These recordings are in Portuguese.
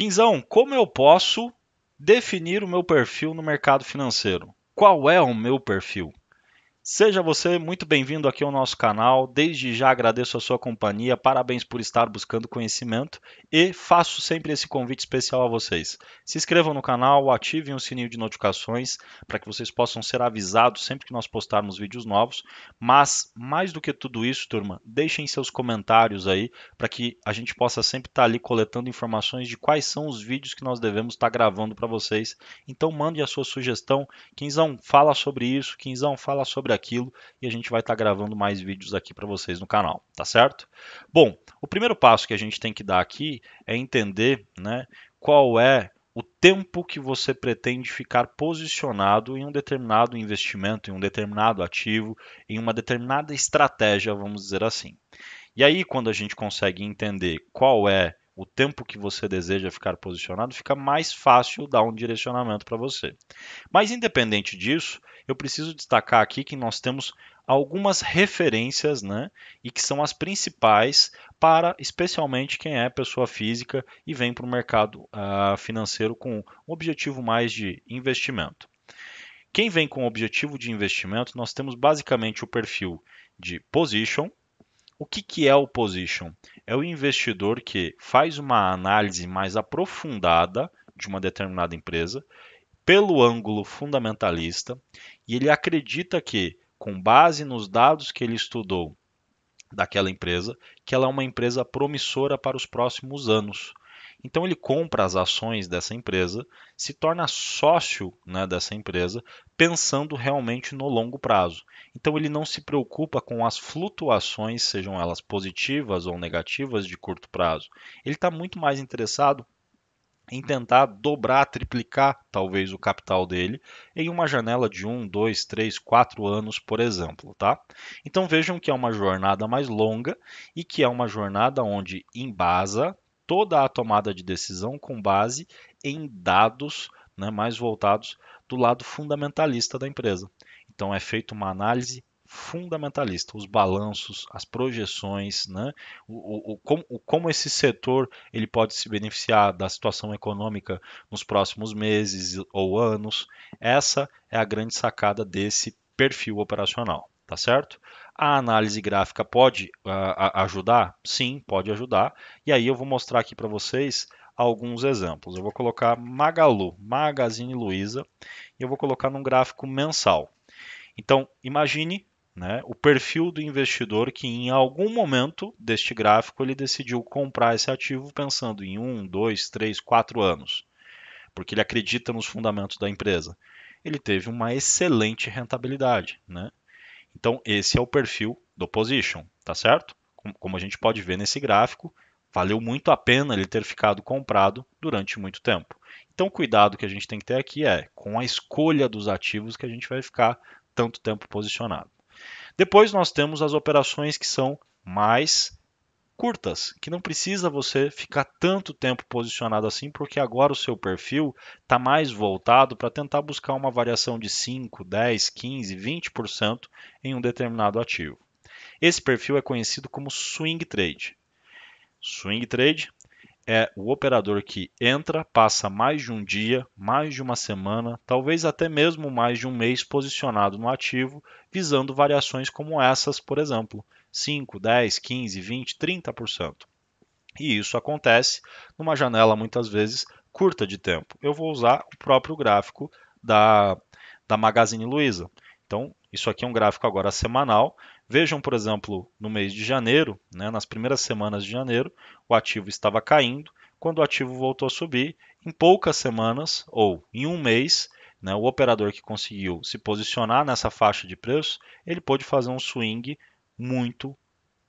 Quinzão, como eu posso definir o meu perfil no mercado financeiro? Qual é o meu perfil? Seja você muito bem-vindo aqui ao nosso canal. Desde já agradeço a sua companhia, parabéns por estar buscando conhecimento e faço sempre esse convite especial a vocês. Se inscrevam no canal, ativem o sininho de notificações para que vocês possam ser avisados sempre que nós postarmos vídeos novos. Mas, mais do que tudo isso, turma, deixem seus comentários aí para que a gente possa sempre estar ali coletando informações de quais são os vídeos que nós devemos estar gravando para vocês. Então, mande a sua sugestão. Quinzão, fala sobre isso. Quinzão, fala sobre sobre aquilo e a gente vai estar tá gravando mais vídeos aqui para vocês no canal, tá certo? Bom, o primeiro passo que a gente tem que dar aqui é entender né, qual é o tempo que você pretende ficar posicionado em um determinado investimento, em um determinado ativo, em uma determinada estratégia, vamos dizer assim. E aí, quando a gente consegue entender qual é o tempo que você deseja ficar posicionado, fica mais fácil dar um direcionamento para você. Mas independente disso, eu preciso destacar aqui que nós temos algumas referências, né, e que são as principais para especialmente quem é pessoa física e vem para o mercado uh, financeiro com um objetivo mais de investimento. Quem vem com objetivo de investimento, nós temos basicamente o perfil de position. O que, que é o position? É o investidor que faz uma análise mais aprofundada de uma determinada empresa, pelo ângulo fundamentalista e ele acredita que, com base nos dados que ele estudou daquela empresa, que ela é uma empresa promissora para os próximos anos. Então ele compra as ações dessa empresa, se torna sócio né, dessa empresa, pensando realmente no longo prazo. Então ele não se preocupa com as flutuações, sejam elas positivas ou negativas de curto prazo. Ele está muito mais interessado em tentar dobrar, triplicar talvez o capital dele em uma janela de um, dois, três, quatro anos, por exemplo, tá? Então vejam que é uma jornada mais longa e que é uma jornada onde embasa toda a tomada de decisão com base em dados né, mais voltados do lado fundamentalista da empresa. Então é feita uma análise fundamentalista, os balanços, as projeções, né? o, o, o, como, o, como, esse setor ele pode se beneficiar da situação econômica nos próximos meses ou anos. Essa é a grande sacada desse perfil operacional, tá certo? A análise gráfica pode uh, ajudar? Sim, pode ajudar. E aí eu vou mostrar aqui para vocês alguns exemplos. Eu vou colocar Magalu, Magazine Luiza, e eu vou colocar num gráfico mensal. Então, imagine né, o perfil do investidor que em algum momento deste gráfico ele decidiu comprar esse ativo pensando em um, dois, três, quatro anos, porque ele acredita nos fundamentos da empresa. Ele teve uma excelente rentabilidade, né? Então esse é o perfil do position, tá certo? Como a gente pode ver nesse gráfico, valeu muito a pena ele ter ficado comprado durante muito tempo. Então o cuidado que a gente tem que ter aqui é com a escolha dos ativos que a gente vai ficar tanto tempo posicionado. Depois nós temos as operações que são mais curtas, que não precisa você ficar tanto tempo posicionado assim, porque agora o seu perfil está mais voltado para tentar buscar uma variação de 5, 10, 15, 20% em um determinado ativo. Esse perfil é conhecido como swing trade. Swing trade é o operador que entra, passa mais de um dia, mais de uma semana, talvez até mesmo mais de um mês posicionado no ativo, visando variações como essas, por exemplo, 5, 10, 15, 20, 30%. E isso acontece numa janela muitas vezes curta de tempo. Eu vou usar o próprio gráfico da, da Magazine Luiza. Então, isso aqui é um gráfico agora semanal, Vejam, por exemplo, no mês de janeiro, né, nas primeiras semanas de janeiro, o ativo estava caindo. Quando o ativo voltou a subir, em poucas semanas ou em um mês, né, o operador que conseguiu se posicionar nessa faixa de preço, ele pôde fazer um swing muito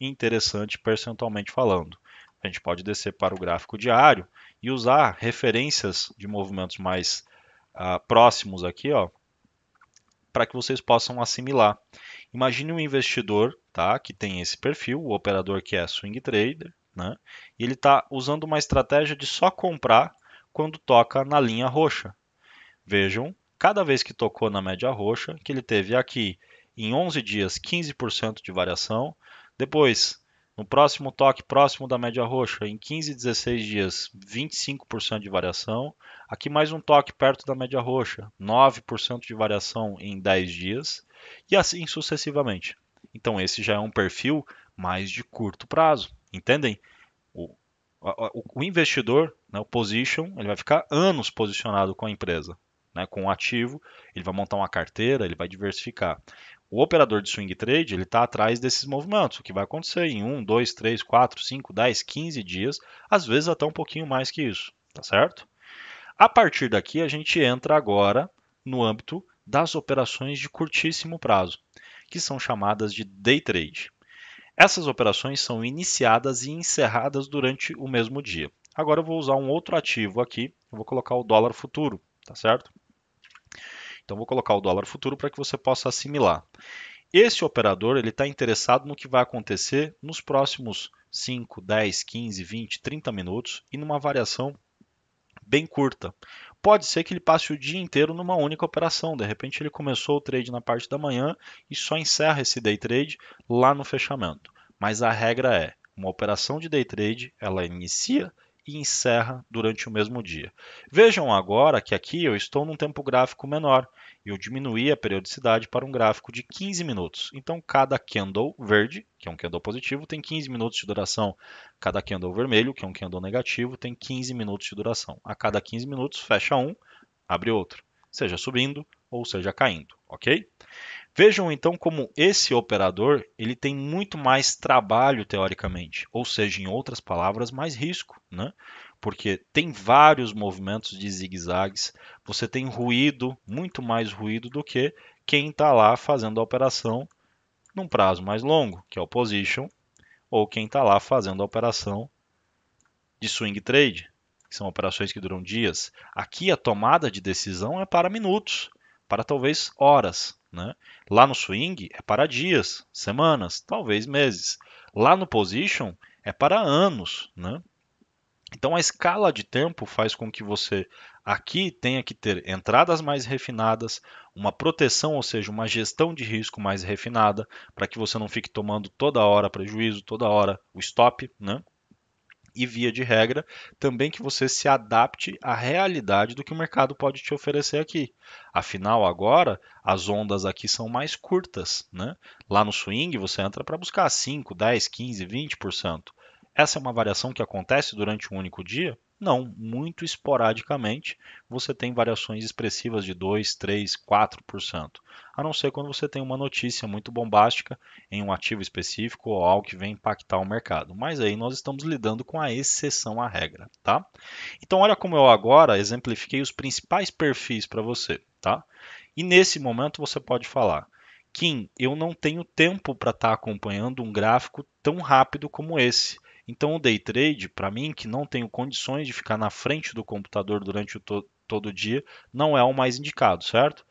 interessante percentualmente falando. A gente pode descer para o gráfico diário e usar referências de movimentos mais uh, próximos aqui, ó, para que vocês possam assimilar. Imagine um investidor tá, que tem esse perfil, o operador que é swing trader, né, e ele está usando uma estratégia de só comprar quando toca na linha roxa. Vejam, cada vez que tocou na média roxa, que ele teve aqui em 11 dias 15% de variação, depois no próximo toque próximo da média roxa, em 15 e 16 dias, 25% de variação. Aqui mais um toque perto da média roxa, 9% de variação em 10 dias e assim sucessivamente. Então esse já é um perfil mais de curto prazo, entendem? O, o, o investidor, né, o position, ele vai ficar anos posicionado com a empresa né, com um ativo, ele vai montar uma carteira, ele vai diversificar. O operador de swing trade ele está atrás desses movimentos, o que vai acontecer em 1, 2, 3, 4, 5, 10, 15 dias, às vezes até um pouquinho mais que isso, tá certo? A partir daqui, a gente entra agora no âmbito das operações de curtíssimo prazo, que são chamadas de day trade. Essas operações são iniciadas e encerradas durante o mesmo dia. Agora eu vou usar um outro ativo aqui, eu vou colocar o dólar futuro, tá certo? Então vou colocar o dólar futuro para que você possa assimilar. Esse operador ele está interessado no que vai acontecer nos próximos 5, 10, 15, 20, 30 minutos e numa variação bem curta. Pode ser que ele passe o dia inteiro numa única operação. De repente ele começou o trade na parte da manhã e só encerra esse day trade lá no fechamento. Mas a regra é, uma operação de day trade, ela inicia e encerra durante o mesmo dia. Vejam agora que aqui eu estou num tempo gráfico menor. Eu diminuí a periodicidade para um gráfico de 15 minutos. Então, cada candle verde, que é um candle positivo, tem 15 minutos de duração. Cada candle vermelho, que é um candle negativo, tem 15 minutos de duração. A cada 15 minutos, fecha um, abre outro, seja subindo ou seja caindo, ok? Vejam então como esse operador ele tem muito mais trabalho teoricamente, ou seja, em outras palavras, mais risco, né? porque tem vários movimentos de zigue-zagues, você tem ruído, muito mais ruído do que quem está lá fazendo a operação num prazo mais longo, que é o position, ou quem está lá fazendo a operação de swing trade, que são operações que duram dias. Aqui a tomada de decisão é para minutos, para talvez horas, né? Lá no swing é para dias, semanas, talvez meses. Lá no position é para anos. Né? Então a escala de tempo faz com que você aqui tenha que ter entradas mais refinadas, uma proteção, ou seja, uma gestão de risco mais refinada, para que você não fique tomando toda hora prejuízo, toda hora o stop, né? e, via de regra, também que você se adapte à realidade do que o mercado pode te oferecer aqui. Afinal, agora, as ondas aqui são mais curtas. Né? Lá no swing, você entra para buscar 5, 10, 15, 20%. Essa é uma variação que acontece durante um único dia, não, muito esporadicamente você tem variações expressivas de 2, 3, 4%. A não ser quando você tem uma notícia muito bombástica em um ativo específico ou algo que vem impactar o mercado. Mas aí nós estamos lidando com a exceção à regra, tá? Então olha como eu agora exemplifiquei os principais perfis para você, tá? E nesse momento você pode falar: Kim, eu não tenho tempo para estar tá acompanhando um gráfico tão rápido como esse. Então, o day trade, para mim, que não tenho condições de ficar na frente do computador durante o to todo o dia, não é o mais indicado, certo?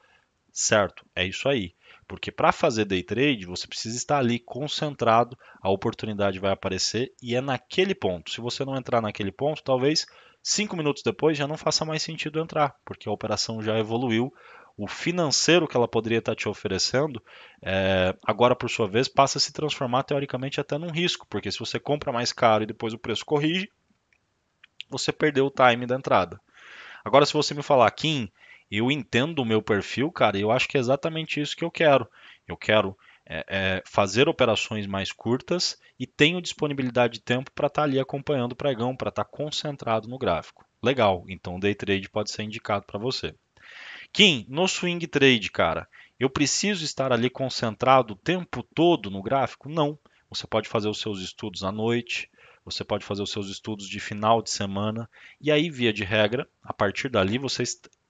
Certo, é isso aí. Porque para fazer day trade, você precisa estar ali concentrado, a oportunidade vai aparecer e é naquele ponto. Se você não entrar naquele ponto, talvez cinco minutos depois já não faça mais sentido entrar, porque a operação já evoluiu, o financeiro que ela poderia estar te oferecendo, é, agora por sua vez, passa a se transformar teoricamente até num risco, porque se você compra mais caro e depois o preço corrige, você perdeu o time da entrada. Agora, se você me falar, Kim, eu entendo o meu perfil, cara, eu acho que é exatamente isso que eu quero. Eu quero é, é, fazer operações mais curtas e tenho disponibilidade de tempo para estar tá ali acompanhando o pregão, para estar tá concentrado no gráfico. Legal, então o day trade pode ser indicado para você. Kim, no swing trade, cara, eu preciso estar ali concentrado o tempo todo no gráfico? Não. Você pode fazer os seus estudos à noite, você pode fazer os seus estudos de final de semana, e aí, via de regra, a partir dali você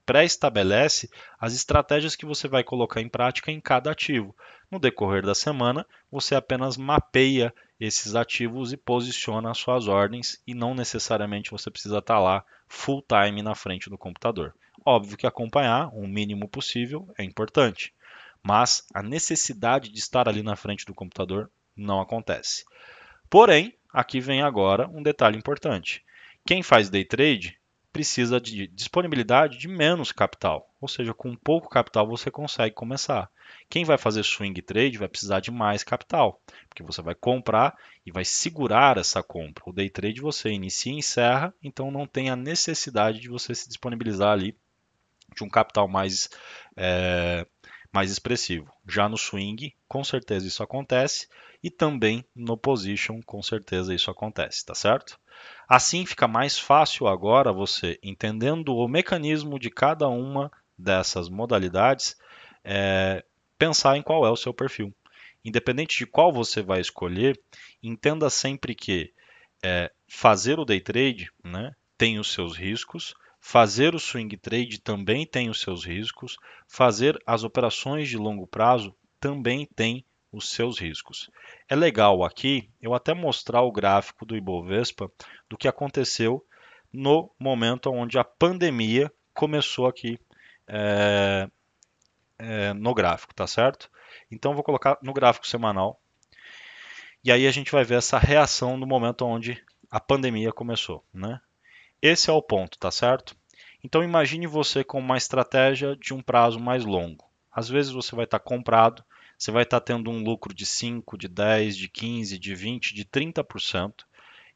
pré-estabelece as estratégias que você vai colocar em prática em cada ativo. No decorrer da semana, você apenas mapeia esses ativos e posiciona as suas ordens, e não necessariamente você precisa estar tá lá full time na frente do computador. Óbvio que acompanhar o um mínimo possível é importante, mas a necessidade de estar ali na frente do computador não acontece. Porém, aqui vem agora um detalhe importante. Quem faz day trade precisa de disponibilidade de menos capital, ou seja, com pouco capital você consegue começar. Quem vai fazer swing trade vai precisar de mais capital, porque você vai comprar e vai segurar essa compra. O day trade você inicia e encerra, então não tem a necessidade de você se disponibilizar ali de um capital mais, é, mais expressivo. Já no swing, com certeza isso acontece, e também no position, com certeza isso acontece, tá certo? Assim fica mais fácil agora você, entendendo o mecanismo de cada uma dessas modalidades, é, pensar em qual é o seu perfil. Independente de qual você vai escolher, entenda sempre que é, fazer o day trade né, tem os seus riscos, Fazer o swing trade também tem os seus riscos, fazer as operações de longo prazo também tem os seus riscos. É legal aqui eu até mostrar o gráfico do Ibovespa do que aconteceu no momento onde a pandemia começou aqui é, é, no gráfico, tá certo? Então vou colocar no gráfico semanal e aí a gente vai ver essa reação no momento onde a pandemia começou, né? Esse é o ponto, tá certo? Então imagine você com uma estratégia de um prazo mais longo. Às vezes você vai estar comprado, você vai estar tendo um lucro de 5, de 10, de 15, de 20, de 30%,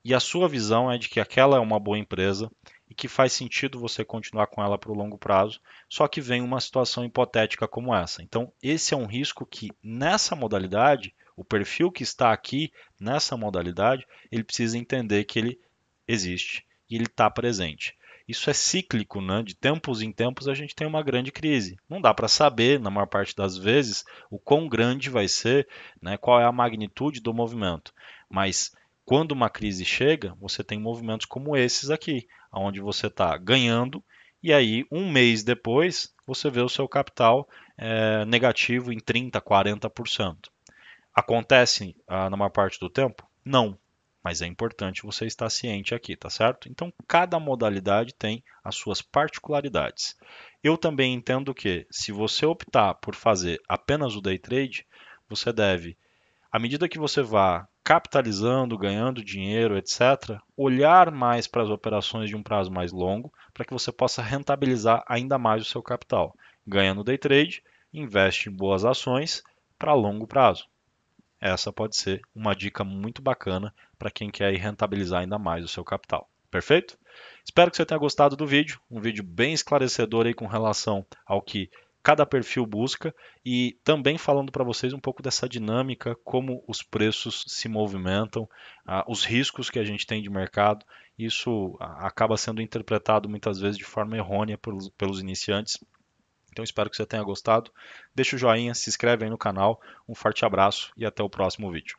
e a sua visão é de que aquela é uma boa empresa e que faz sentido você continuar com ela para o longo prazo, só que vem uma situação hipotética como essa. Então, esse é um risco que nessa modalidade, o perfil que está aqui nessa modalidade, ele precisa entender que ele existe e ele está presente. Isso é cíclico, né? de tempos em tempos a gente tem uma grande crise. Não dá para saber, na maior parte das vezes, o quão grande vai ser, né? qual é a magnitude do movimento. Mas quando uma crise chega, você tem movimentos como esses aqui, onde você está ganhando e aí um mês depois você vê o seu capital é, negativo em 30%, 40%. Acontece ah, na maior parte do tempo? Não mas é importante você estar ciente aqui, tá certo? Então, cada modalidade tem as suas particularidades. Eu também entendo que, se você optar por fazer apenas o day trade, você deve, à medida que você vá capitalizando, ganhando dinheiro, etc., olhar mais para as operações de um prazo mais longo, para que você possa rentabilizar ainda mais o seu capital. Ganha no day trade, investe em boas ações para longo prazo. Essa pode ser uma dica muito bacana para quem quer rentabilizar ainda mais o seu capital. Perfeito? Espero que você tenha gostado do vídeo, um vídeo bem esclarecedor aí com relação ao que cada perfil busca e também falando para vocês um pouco dessa dinâmica, como os preços se movimentam, os riscos que a gente tem de mercado. Isso acaba sendo interpretado muitas vezes de forma errônea pelos, pelos iniciantes então espero que você tenha gostado. Deixa o joinha, se inscreve aí no canal. Um forte abraço e até o próximo vídeo.